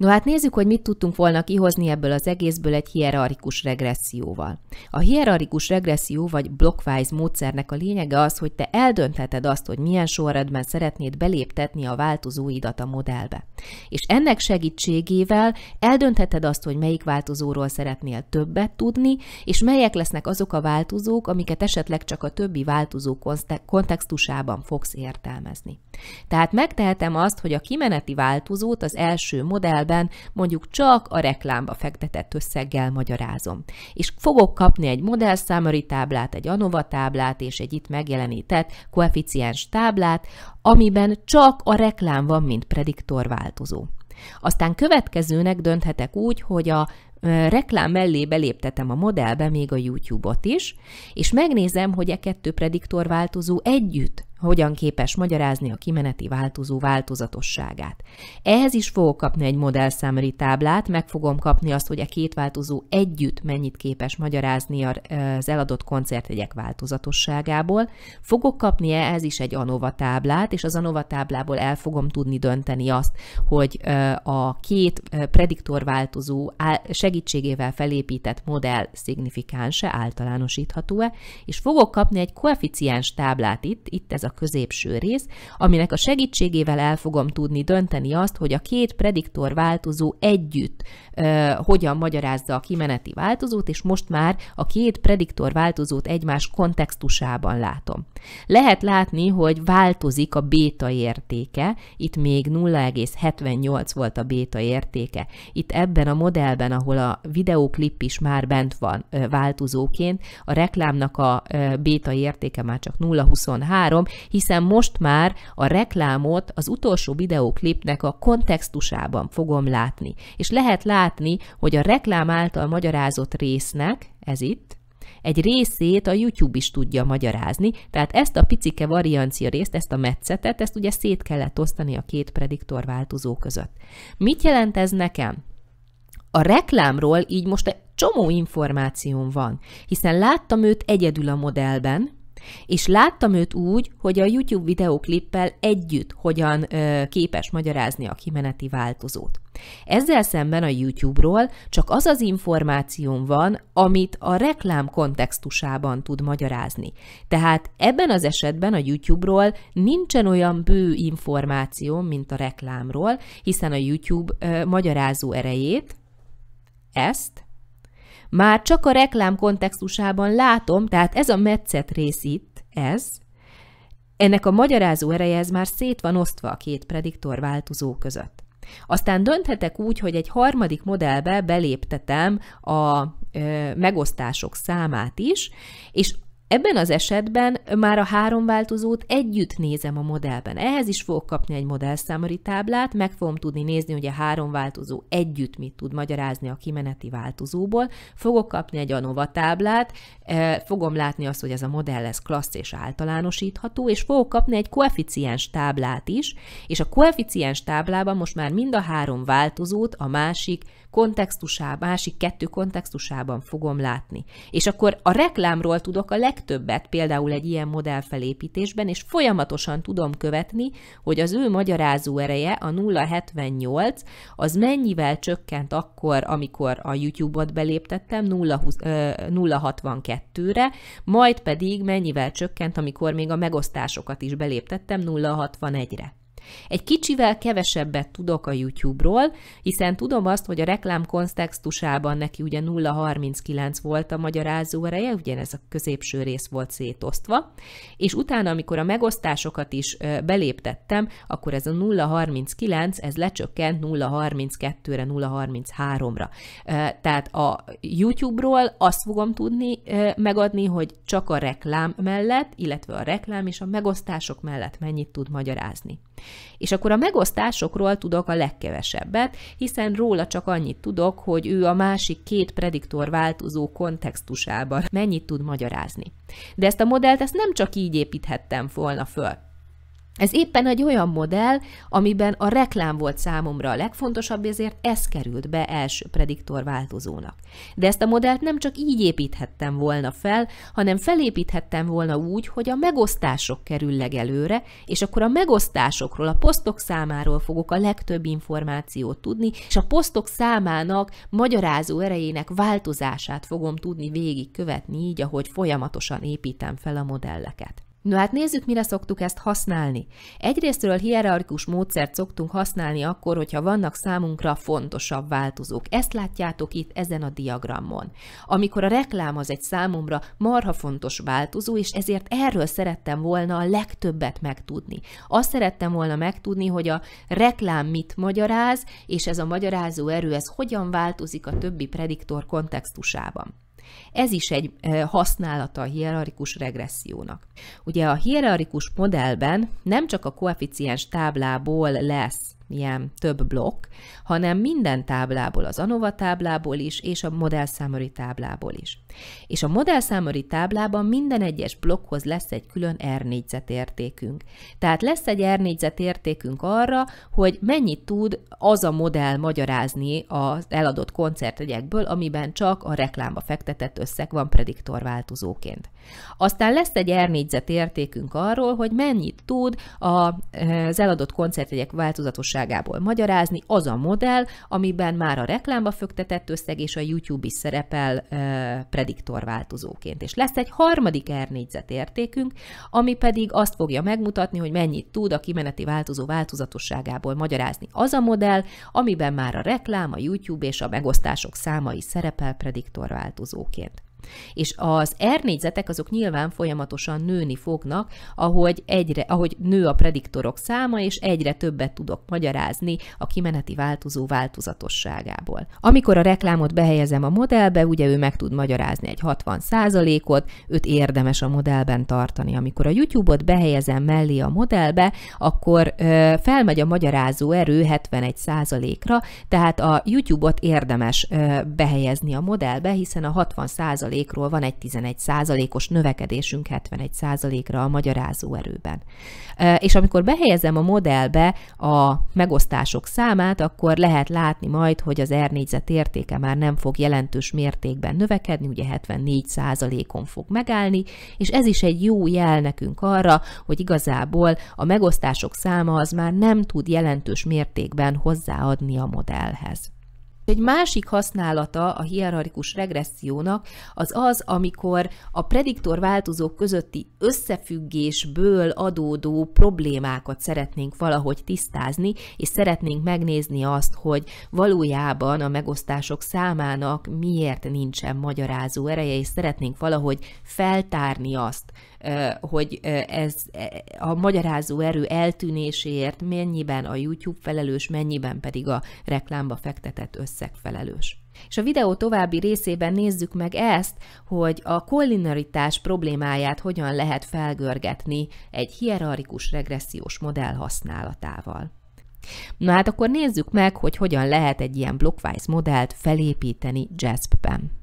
No hát nézzük, hogy mit tudtunk volna kihozni ebből az egészből egy hierarchikus regresszióval. A hierarchikus regresszió vagy blockwise módszernek a lényege az, hogy te eldöntheted azt, hogy milyen sorrendben szeretnéd beléptetni a változóidat a modellbe. És ennek segítségével eldöntheted azt, hogy melyik változóról szeretnél többet tudni, és melyek lesznek azok a változók, amiket esetleg csak a többi változó kontextusában fogsz értelmezni. Tehát megtehetem azt, hogy a kimeneti változót az első modell e mondjuk csak a reklámba fektetett összeggel magyarázom. És fogok kapni egy modellszámari táblát, egy ANOVA táblát és egy itt megjelenített koeficiens táblát, amiben csak a reklám van, mint prediktor változó. Aztán következőnek dönthetek úgy, hogy a reklám mellé beléptetem a modellbe még a YouTube-ot is, és megnézem, hogy e kettő prediktor változó együtt hogyan képes magyarázni a kimeneti változó változatosságát. Ehhez is fogok kapni egy modellszámri táblát, meg fogom kapni azt, hogy a két változó együtt mennyit képes magyarázni az eladott koncertjegyek változatosságából. Fogok kapni ehhez is egy ANOVA táblát, és az ANOVA táblából el fogom tudni dönteni azt, hogy a két prediktor változó segítségével felépített modell szignifikánse, általánosítható-e, és fogok kapni egy koeficiens táblát itt, itt ez a a középső rész, aminek a segítségével el fogom tudni dönteni azt, hogy a két prediktor változó együtt ö, hogyan magyarázza a kimeneti változót, és most már a két prediktor változót egymás kontextusában látom. Lehet látni, hogy változik a béta értéke, itt még 0,78 volt a béta értéke. Itt ebben a modellben, ahol a videóklip is már bent van változóként, a reklámnak a béta értéke már csak 0,23, hiszen most már a reklámot az utolsó videóklipnek a kontextusában fogom látni. És lehet látni, hogy a reklám által magyarázott résznek, ez itt, egy részét a YouTube is tudja magyarázni, tehát ezt a picike variancia részt, ezt a metszetet, ezt ugye szét kellett osztani a két prediktor változó között. Mit jelent ez nekem? A reklámról így most egy csomó információm van, hiszen láttam őt egyedül a modellben, és láttam őt úgy, hogy a YouTube videóklippel együtt hogyan ö, képes magyarázni a kimeneti változót. Ezzel szemben a YouTube-ról csak az az információm van, amit a reklám kontextusában tud magyarázni. Tehát ebben az esetben a YouTube-ról nincsen olyan bő információm, mint a reklámról, hiszen a YouTube ö, magyarázó erejét, ezt már csak a reklám kontextusában látom, tehát ez a metszet rész itt, ez, ennek a magyarázó ereje ez már szét van osztva a két prediktor változó között. Aztán dönthetek úgy, hogy egy harmadik modellbe beléptetem a ö, megosztások számát is, és Ebben az esetben már a három változót együtt nézem a modellben. Ehhez is fogok kapni egy modellszámari táblát, meg fogom tudni nézni, hogy a három változó együtt mit tud magyarázni a kimeneti változóból. Fogok kapni egy ANOVA táblát, eh, fogom látni azt, hogy ez a modell lesz klassz és általánosítható, és fogok kapni egy koeficiens táblát is, és a koeficiens táblában most már mind a három változót a másik kontextusában, másik kettő kontextusában fogom látni. És akkor a reklámról tudok a leg legtöbbet például egy ilyen modell felépítésben, és folyamatosan tudom követni, hogy az ő magyarázó ereje, a 078, az mennyivel csökkent akkor, amikor a YouTube-ot beléptettem 062-re, majd pedig mennyivel csökkent, amikor még a megosztásokat is beléptettem 061-re. Egy kicsivel kevesebbet tudok a YouTube-ról, hiszen tudom azt, hogy a reklám kontextusában neki ugye 0,39 volt a magyarázó ereje, ez a középső rész volt szétosztva, és utána, amikor a megosztásokat is beléptettem, akkor ez a 0,39, ez lecsökkent 0,32-re, 0,33-ra. Tehát a YouTube-ról azt fogom tudni megadni, hogy csak a reklám mellett, illetve a reklám és a megosztások mellett mennyit tud magyarázni. És akkor a megosztásokról tudok a legkevesebbet, hiszen róla csak annyit tudok, hogy ő a másik két prediktor változó kontextusában mennyit tud magyarázni. De ezt a modellt ezt nem csak így építhettem volna föl. Ez éppen egy olyan modell, amiben a reklám volt számomra a legfontosabb, ezért ez került be első prediktor változónak. De ezt a modellt nem csak így építhettem volna fel, hanem felépíthettem volna úgy, hogy a megosztások kerül legelőre, és akkor a megosztásokról, a posztok számáról fogok a legtöbb információt tudni, és a posztok számának magyarázó erejének változását fogom tudni végigkövetni, így, ahogy folyamatosan építem fel a modelleket. Na hát nézzük, mire szoktuk ezt használni. Egyrésztről hierarchikus módszert szoktunk használni akkor, hogyha vannak számunkra fontosabb változók. Ezt látjátok itt ezen a diagramon. Amikor a reklám az egy számomra marha fontos változó, és ezért erről szerettem volna a legtöbbet megtudni. Azt szerettem volna megtudni, hogy a reklám mit magyaráz, és ez a magyarázó erő, ez hogyan változik a többi prediktor kontextusában. Ez is egy eh, használata a hierarchikus regressziónak. Ugye a hierarchikus modellben nem csak a koeficiens táblából lesz ilyen több blokk, hanem minden táblából, az ANOVA táblából is, és a modellszámori táblából is. És a modellszámori táblában minden egyes blokkhoz lesz egy külön R értékünk. Tehát lesz egy R értékünk arra, hogy mennyit tud az a modell magyarázni az eladott koncertegyekből, amiben csak a reklámba fektetett összeg van prediktorváltozóként. Aztán lesz egy R értékünk arról, hogy mennyit tud eh, az eladott koncertegyek változatosság fontosságából magyarázni az a modell, amiben már a reklámba fögtetett összeg és a YouTube is szerepel e, prediktor változóként. És lesz egy harmadik R értékünk, ami pedig azt fogja megmutatni, hogy mennyit tud a kimeneti változó változatosságából magyarázni az a modell, amiben már a reklám, a YouTube és a megosztások száma is szerepel prediktor változóként. És az R négyzetek azok nyilván folyamatosan nőni fognak, ahogy, egyre, ahogy nő a prediktorok száma, és egyre többet tudok magyarázni a kimeneti változó változatosságából. Amikor a reklámot behelyezem a modellbe, ugye ő meg tud magyarázni egy 60%-ot, őt érdemes a modellben tartani. Amikor a YouTube-ot behelyezem mellé a modellbe, akkor ö, felmegy a magyarázó erő 71%-ra, tehát a YouTube-ot érdemes ö, behelyezni a modellbe, hiszen a 60 ról van egy 11 százalékos növekedésünk 71 százalékra a magyarázó erőben. És amikor behelyezem a modellbe a megosztások számát, akkor lehet látni majd, hogy az R négyzet értéke már nem fog jelentős mértékben növekedni, ugye 74 százalékon fog megállni, és ez is egy jó jel nekünk arra, hogy igazából a megosztások száma az már nem tud jelentős mértékben hozzáadni a modellhez. Egy másik használata a hierarchikus regressziónak az az, amikor a prediktor változók közötti összefüggésből adódó problémákat szeretnénk valahogy tisztázni, és szeretnénk megnézni azt, hogy valójában a megosztások számának miért nincsen magyarázó ereje, és szeretnénk valahogy feltárni azt, hogy ez e, a magyarázó erő eltűnéséért mennyiben a YouTube felelős, mennyiben pedig a reklámba fektetett össze leszek felelős. És a videó további részében nézzük meg ezt, hogy a kollinaritás problémáját hogyan lehet felgörgetni egy hierarchikus regressziós modell használatával. Na hát akkor nézzük meg, hogy hogyan lehet egy ilyen blockwise modellt felépíteni JASP-ben.